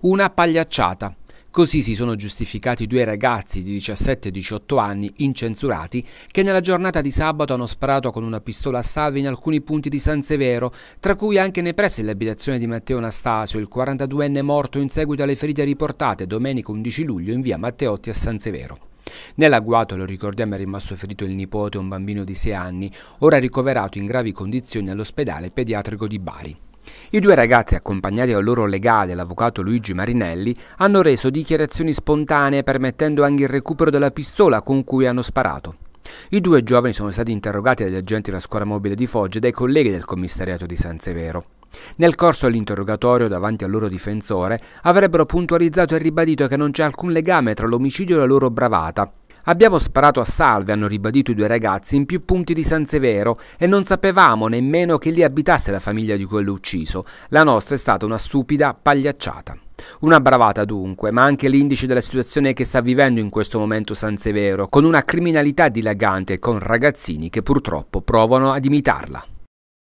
Una pagliacciata. Così si sono giustificati due ragazzi di 17 e 18 anni incensurati che nella giornata di sabato hanno sparato con una pistola a salve in alcuni punti di San Severo, tra cui anche nei pressi dell'abitazione di Matteo Anastasio, il 42enne morto in seguito alle ferite riportate domenica 11 luglio in via Matteotti a San Severo. Nell'agguato, lo ricordiamo, è rimasto ferito il nipote, un bambino di 6 anni, ora ricoverato in gravi condizioni all'ospedale pediatrico di Bari. I due ragazzi, accompagnati dal loro legale, l'avvocato Luigi Marinelli, hanno reso dichiarazioni spontanee permettendo anche il recupero della pistola con cui hanno sparato. I due giovani sono stati interrogati dagli agenti della scuola mobile di Foggia e dai colleghi del commissariato di San Severo. Nel corso dell'interrogatorio davanti al loro difensore avrebbero puntualizzato e ribadito che non c'è alcun legame tra l'omicidio e la loro bravata, Abbiamo sparato a salve, hanno ribadito i due ragazzi, in più punti di San Severo e non sapevamo nemmeno che lì abitasse la famiglia di quello ucciso. La nostra è stata una stupida pagliacciata. Una bravata dunque, ma anche l'indice della situazione che sta vivendo in questo momento San Severo, con una criminalità dilagante e con ragazzini che purtroppo provano ad imitarla.